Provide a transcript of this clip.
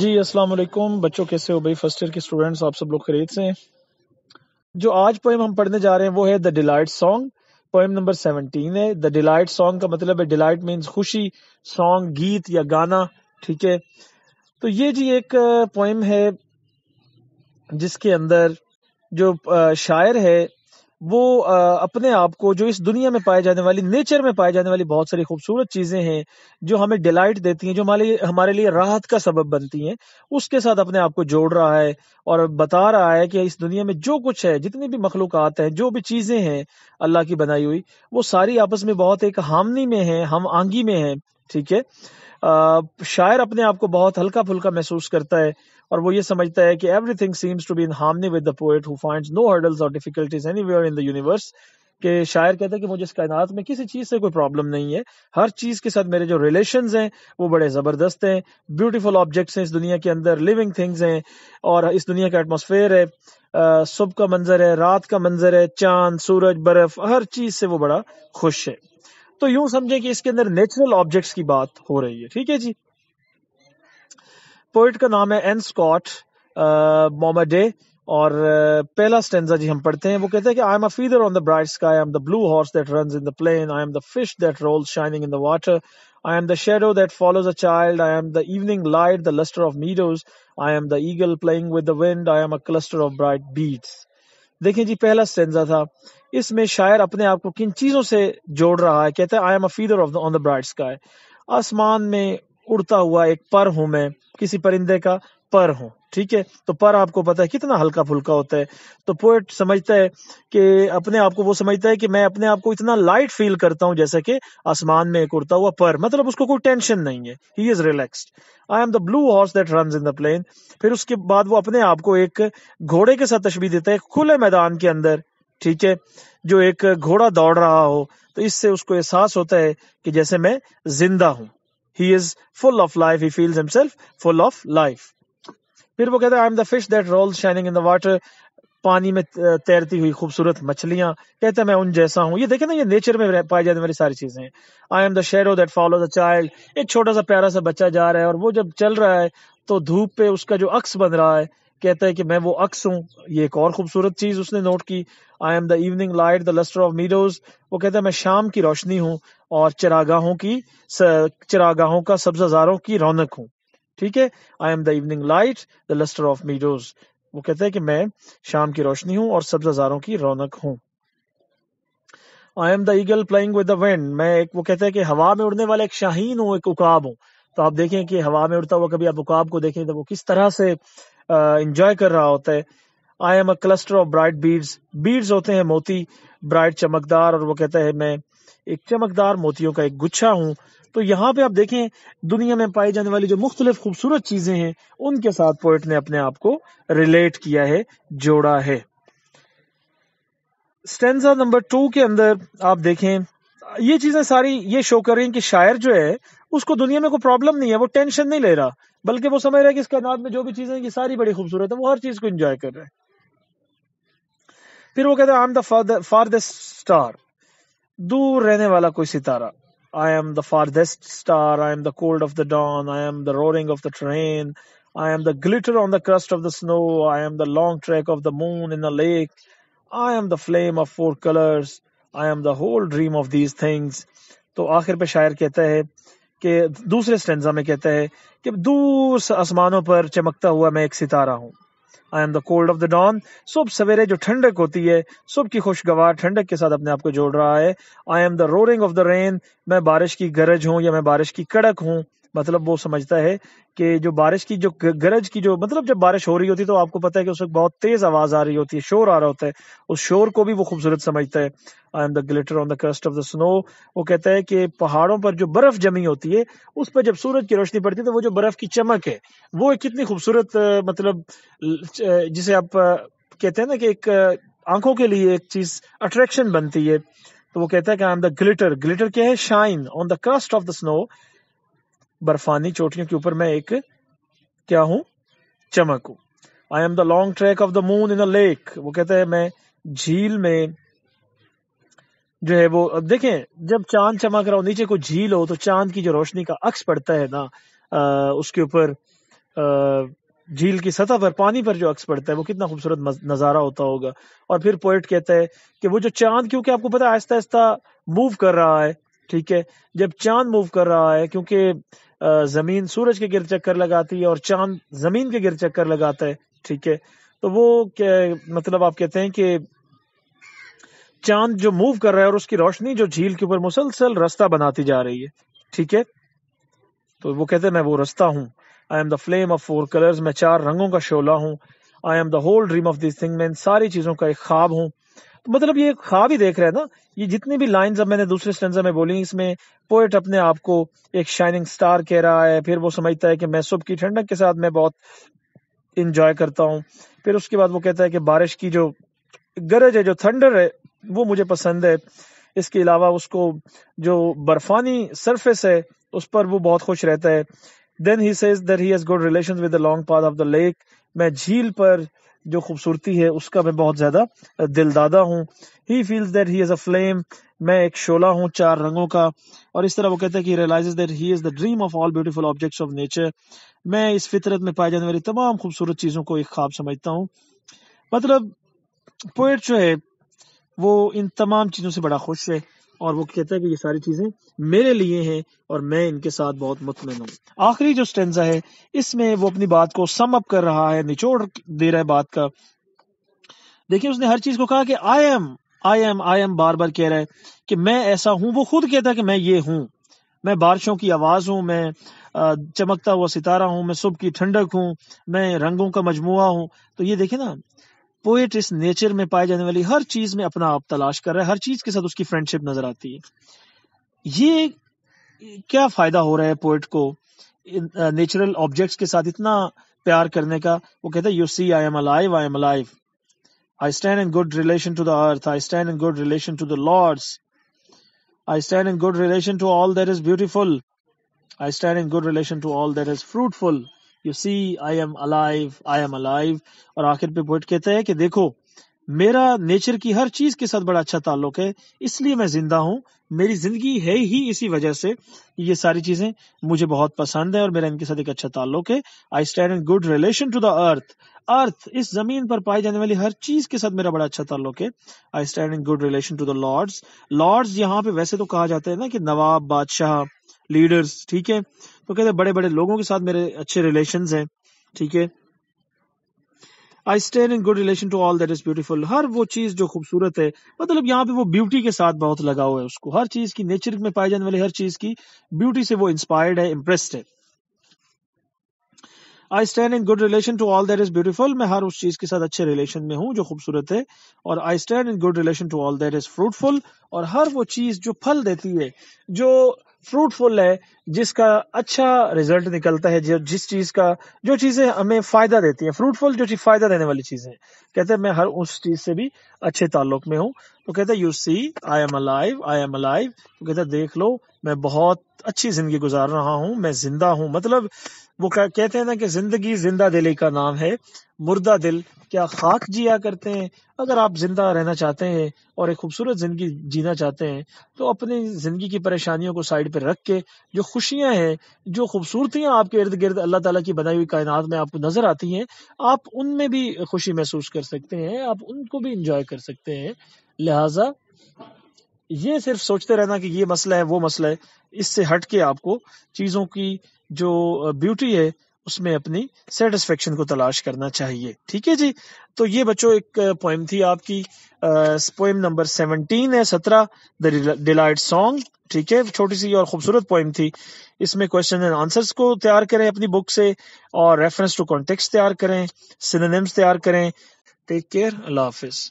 जी अस्सलाम वालेकुम बच्चों कैसे हो भाई फर्स्ट ईयर के स्टूडेंट्स आप सब लोग खरीद से जो आज पोएम हम पढ़ने जा रहे हैं वो है the delight song poem number seventeen है द डिलाइट सॉन्ग का मतलब है डिलाइट मीन्स खुशी सॉन्ग गीत या गाना ठीक है तो ये जी एक पोएम है जिसके अंदर जो शायर है वो अपने आप को जो इस दुनिया में पाए जाने वाली नेचर में पाए जाने वाली बहुत सारी खूबसूरत चीजें हैं जो हमें डिलाइट देती हैं जो हमारे हमारे लिए राहत का सबब बनती हैं उसके साथ अपने आप को जोड़ रहा है और बता रहा है कि इस दुनिया में जो कुछ है जितनी भी मखलूक हैं जो भी चीजें हैं अल्लाह की बनाई हुई वो सारी आपस में बहुत एक हामनी में है हम आंगी में है ठीक है शायर अपने आप को बहुत हल्का फुल्का महसूस करता है और वो ये समझता है कि everything seems to be in harmony with the poet who finds no hurdles और difficulties anywhere in the universe कि शायर कहते हैं कि मुझे इस कायनात में किसी चीज़ से कोई प्रॉब्लम नहीं है हर चीज़ के साथ मेरे जो रिलेशन हैं वो बड़े ज़बरदस्त हैं ब्यूटीफुल ऑब्जेक्ट्स हैं इस दुनिया के अंदर लिविंग थिंग्स हैं और इस दुनिया का एटमोसफेयर है सुबह का मंजर है रात का मंजर है चांद सूरज बर्फ हर चीज़ से वो बड़ा खुश है तो यूं समझे कि इसके अंदर नेचुरल ऑब्जेक्ट्स की बात हो रही है ठीक है जी पोइट का नाम है एन स्कॉट मोमडे और पहला स्टेंजा जी हम पढ़ते हैं वो कहते हैं कि I am a feather on the bright sky I am the blue horse that run in the plain I am the fish that roll shining in the water I am the shadow that follows a child I am the evening light the lustre of meadows I am the eagle playing with the wind I am a cluster of bright beads देखें जी पहला stanza था इसमें शायर अपने आप को किन चीजों से जोड़ रहा है कहते हैं I am a feather of the on the bright sky आसमान में उड़ता हुआ एक पर हूं मैं किसी परिंदे का पर हूं ठीक है तो पर आपको पता है कितना हल्का फुल्का होता है तो पोएट समझता है कि अपने आप को वो समझता है कि मैं अपने आप को इतना लाइट फील करता हूं जैसे कि आसमान में एक उड़ता हुआ पर मतलब उसको कोई टेंशन नहीं है he is relaxed I am the blue horse that run in the plain फिर उसके बाद वो अपने आप को एक घोड़े के साथ तशबी देता है खुले मैदान के अंदर ठीक है जो एक घोड़ा दौड़ रहा हो तो इससे उसको एहसास होता है कि जैसे मैं जिंदा हूं he is full of life he feels himself full of life फिर वो कहता है I am the fish that roll shining in the water पानी में तैरती हुई खूबसूरत मछलियां कहते है मैं उन जैसा हूँ ये देखे ना ये नेचर में पाई जाने वाली सारी चीजें I am the shadow that follow the child एक छोटा सा प्यारा सा बच्चा जा रहा है और वो जब चल रहा है तो धूप पे उसका जो अक्स बन रहा है कहता है कि मैं वो अक्स हूँ ये एक और खूबसूरत चीज उसने नोट की I am the evening light the lustre of meadows वो कहता है मैं शाम की रोशनी हूँ और चरागाहों की चरागाहों का सब्ज हजारों की रौनक हूँ ठीक है I am the evening light the lustre of meadows वो कहता है कि मैं शाम की रोशनी हूँ और सब्ज हजारों की रौनक हूँ I am the eagle playing with the wind मैं एक वो कहता है कि हवा में उड़ने वाले एक शाहीन हूँ एक उकाब हूँ तो आप देखें कि हवा में उड़ता हुआ कभी आप उकाब को देखें तो वो किस तरह से इंजॉय कर रहा होता है I am a cluster of bright beads beads होते हैं मोती ब्राइट चमकदार और वो कहता है मैं एक चमकदार मोतियों का एक गुच्छा हूं तो यहाँ पे आप देखें दुनिया में पाई जाने वाली जो मुख्तलिफ खूबसूरत चीजें हैं उनके साथ पोइट ने अपने आप को रिलेट किया है जोड़ा है स्टेंजा नंबर टू के अंदर आप देखें ये चीजें सारी ये शो कर रही हैं कि शायर जो है उसको दुनिया में कोई प्रॉब्लम नहीं है वो टेंशन नहीं ले रहा बल्कि वो समझ रहा है कि इस कायनात में जो भी चीजें ये सारी बड़ी खूबसूरत है वो हर चीज को एंजॉय कर रहे हैं फिर वो कहते हैं I am the farthest star दूर रहने वाला कोई सितारा I am the farthest star I am the cold of the dawn I am the roaring of the train I am the glitter on the crust of the snow I am the long track of the moon in the lake I am the flame of four colours I am the whole dream of these things तो आखिर पे शायर कहता है कि दूसरे stanza में कहता है कि दूर आसमानों पर चमकता हुआ मैं एक सितारा हूँ I am the cold of the dawn सुबह सवेरे जो ठंडक होती है सुबह की खुशगवार ठंडक के साथ अपने आप को जोड़ रहा है I am the roaring of the rain मैं बारिश की गरज हूँ या मैं बारिश की कड़क हूँ मतलब वो समझता है कि जो बारिश की जो गरज की जो मतलब जब बारिश हो रही होती है तो आपको पता है कि उस वक्त बहुत तेज आवाज आ रही होती है शोर आ रहा होता है उस शोर को भी वो खूबसूरत समझता है I am the glitter on the crust of the snow वो कहता है कि पहाड़ों पर जो बर्फ जमी होती है उस पर जब सूरज की रोशनी पड़ती है तो वो जो बर्फ की चमक है वो एक कितनी खूबसूरत मतलब जिसे आप कहते हैं ना कि एक आंखों के लिए एक चीज अट्रैक्शन बनती है तो वो कहता है कि I am the glitter glitter क्या है shine on the crust of the snow बर्फानी चोटियों के ऊपर मैं एक क्या हूं चमक हूं I am the long track of the moon in a lake वो कहते हैं मैं झील में जो है वो अब देखें जब चांद चमक रहा हो नीचे कोई झील हो तो चांद की जो रोशनी का अक्स पड़ता है ना आ, उसके ऊपर झील की सतह पर पानी पर जो अक्स पड़ता है वो कितना खूबसूरत नज़ारा होता होगा और फिर पोइट कहता है कि वो जो चांद क्योंकि आपको पता है आहिस्ता आहिस्ता मूव कर रहा है ठीक है जब चांद मूव कर रहा है क्योंकि जमीन सूरज के गिर चक्कर लगाती है और चांद जमीन के गिर चक्कर लगाता है ठीक है तो वो क्या मतलब आप कहते हैं कि चांद जो मूव कर रहा है और उसकी रोशनी जो झील के ऊपर मुसलसल रास्ता बनाती जा रही है ठीक है तो वो कहते हैं मैं वो रास्ता हूँ I am the flame of four colours मैं चार रंगों का शोला हूँ I am the whole dream of this thing मैं इन सारी चीजों का एक ख्वाब हूँ मतलब ये ख्वाब ही देख रहे हैं ना ये जितनी भी लाइन अब मैंने दूसरे स्टेंजा में बोली इसमें पोएट अपने आप को एक शाइनिंग स्टार कह रहा है फिर वो समझता है कि मैं सुबह की ठंडक के साथ मैं बहुत इंजॉय करता हूँ फिर उसके बाद वो कहता है कि बारिश की जो गरज है जो थंडर है वो मुझे पसंद है इसके अलावा उसको जो बर्फानी सरफेस है उस पर वो बहुत खुश रहता है then he says that he has good relations with the long path of the lake मैं झील पर जो खूबसूरती है उसका मैं बहुत ज्यादा दिलदादा हूँ he feels that he is a flame मैं एक शोला हूँ चार रंगों का और इस तरह वो कहते हैं कि that he is the dream of all beautiful objects of nature मैं इस फितरत में पाए जाने वाली तमाम खूबसूरत चीजों को एक ख्वाब समझता हूँ मतलब पोएट जो है वो इन तमाम चीजों से बड़ा खुश है और वो कहता है कि ये सारी चीजें मेरे लिए हैं और मैं इनके साथ बहुत मुतमिन हूँ आखिरी जो स्टेंजा है इसमें वो अपनी बात को सम अप कर रहा है निचोड़ दे रहा है बात का देखिए उसने हर चीज को कहा कि I am I am I am बार बार कह रहा है कि मैं ऐसा हूं वो खुद कहता है कि मैं ये हूं मैं बारिशों की आवाज हूं मैं चमकता हुआ सितारा हूं मैं सुबह की ठंडक हूं मैं रंगों का मजमुआ हूं तो ये देखे ना पोएट इस नेचर में पाए जाने वाली हर चीज में अपना आप तलाश कर रहा है हर चीज के साथ उसकी फ्रेंडशिप नजर आती है ये क्या फायदा हो रहा है पोएट को नेचुरल ऑब्जेक्ट्स के साथ इतना प्यार करने का वो कहता है you see I am alive I am alive I stand in good relation to the earth I stand in good relation to the lords I stand in good relation to all that is beautiful I stand in good relation to all that is fruitful you see I am alive I am alive और आखिर पे poet कहता है कि देखो मेरा nature की हर चीज के साथ बड़ा अच्छा ताल्लुक है इसलिए मैं जिंदा हूँ मेरी जिंदगी है ही इसी वजह से ये सारी चीजें मुझे बहुत पसंद है और मेरा इनके साथ एक अच्छा ताल्लुक है I stand in good relation to the earth earth इस जमीन पर पाई जाने वाली हर चीज के साथ मेरा बड़ा अच्छा ताल्लुक है I stand in good relation to the lords lords यहाँ पे वैसे तो कहा जाता है ना कि नवाब बादशाह लीडर्स ठीक है तो कहते बड़े बड़े लोगों के साथ मेरे अच्छे रिलेशन हैं ठीक है I stand in good relation to all that is beautiful हर वो चीज जो खूबसूरत है मतलब यहाँ पे वो ब्यूटी के साथ बहुत लगा हुआ है उसको हर चीज की नेचर में पाए जाने वाली हर चीज की ब्यूटी से वो इंस्पायर्ड है इम्प्रेस्ड है I stand in good relation to all that is beautiful मैं हर उस चीज के साथ अच्छे रिलेशन में हूँ जो खूबसूरत है और I stand in good relation to all that is fruitful और हर वो चीज जो फल देती है जो फ्रूटफुल है जिसका अच्छा रिजल्ट निकलता है जो जिस चीज का जो चीजें हमें फायदा देती है फ्रूटफुल जो चीज फायदा देने वाली चीजें हैं कहते हैं मैं हर उस चीज से भी अच्छे ताल्लुक में हूँ तो कहते हैं you see I am alive I am alive तो कहते हैं देख लो मैं बहुत अच्छी जिंदगी गुजार रहा हूँ मैं जिंदा हूँ मतलब वो कहते हैं ना कि जिंदगी जिंदा दिली का नाम है मुर्दा दिल क्या खाक जिया करते हैं अगर आप जिंदा रहना चाहते हैं और एक खूबसूरत जिंदगी जीना चाहते हैं तो अपनी जिंदगी की परेशानियों को साइड पर रख के जो खुशियां हैं जो खूबसूरतियां आपके इर्द गिर्द अल्लाह ताला की बनाई हुई कायनात में आपको नजर आती हैं आप उनमें भी खुशी महसूस कर सकते हैं आप उनको भी इंजॉय कर सकते हैं लिहाजा ये सिर्फ सोचते रहना कि ये मसला है वो मसला है इससे हट के आपको चीजों की जो ब्यूटी है उसमें अपनी सेटिस्फेक्शन को तलाश करना चाहिए ठीक है जी तो ये बच्चों एक पोइम थी आपकी पोइम नंबर सेवनटीन है सत्रह द डिलाइट सॉन्ग ठीक है छोटी सी और खूबसूरत पोइम थी इसमें क्वेश्चन एंड आंसर्स को तैयार करें अपनी बुक से और रेफरेंस टू कॉन्टेक्स्ट तैयार करें सिनेम्स तैयार करें टेक केयर अल्लाह हाफिज़